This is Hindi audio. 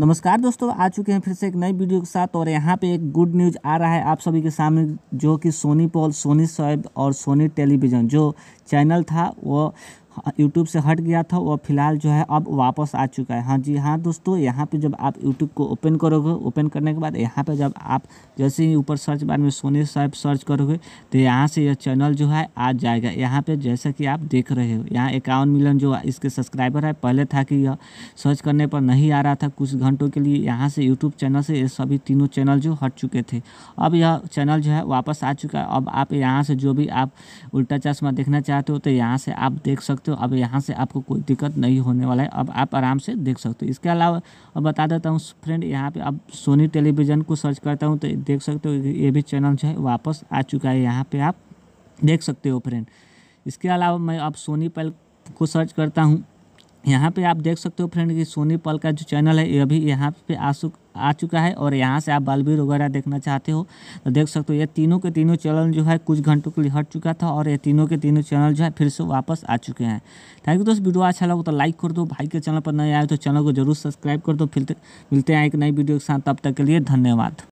नमस्कार दोस्तों आ चुके हैं फिर से एक नई वीडियो के साथ और यहाँ पे एक गुड न्यूज़ आ रहा है आप सभी के सामने जो कि सोनी पॉल सोनी शोएब और सोनी टेलीविज़न जो चैनल था वो यूट्यूब से हट गया था वो फ़िलहाल जो है अब वापस आ चुका है हाँ जी हाँ दोस्तों यहाँ पे जब आप यूट्यूब को ओपन करोगे ओपन करने के बाद यहाँ पे जब आप जैसे ही ऊपर सर्च बार में सोने साहब सर्च करोगे तो यहाँ से यह चैनल जो है आ जाएगा यहाँ पे जैसा कि आप देख रहे हो यहाँ इक्यावन मिलियन जो इसके सब्सक्राइबर है पहले था कि यह सर्च करने पर नहीं आ रहा था कुछ घंटों के लिए यहाँ से यूट्यूब चैनल से ये सभी तीनों चैनल जो हट चुके थे अब यह चैनल जो है वापस आ चुका है अब आप यहाँ से जो भी आप उल्टा चश्मा देखना चाहते हो तो यहाँ से आप देख सकते सकते हो अब यहाँ से आपको कोई दिक्कत नहीं होने वाला है अब आप आराम से देख सकते हो इसके अलावा अब बता देता हूँ फ्रेंड यहाँ पे अब सोनी टेलीविज़न को सर्च करता हूँ तो देख सकते हो ये भी चैनल जो है वापस आ चुका है यहाँ पर आप देख सकते हो फ्रेंड इसके अलावा मैं अब सोनी पैल को सर्च करता हूँ यहाँ पे आप देख सकते हो फ्रेंड कि सोनी पल का जो चैनल है ये अभी यहाँ पे आ सुक आ चुका है और यहाँ से आप बालवीर वगैरह देखना चाहते हो तो देख सकते हो ये तीनों के तीनों चैनल जो है कुछ घंटों के लिए हट चुका था और ये तीनों के तीनों चैनल जो है फिर से वापस आ चुके हैं थैंक यू दोस्त वीडियो अच्छा लगा तो लाइक कर दो भाई के चैनल पर नए आए तो चैनल को जरूर सब्सक्राइब कर दो फिर मिलते हैं एक नई वीडियो के साथ तब तक के लिए धन्यवाद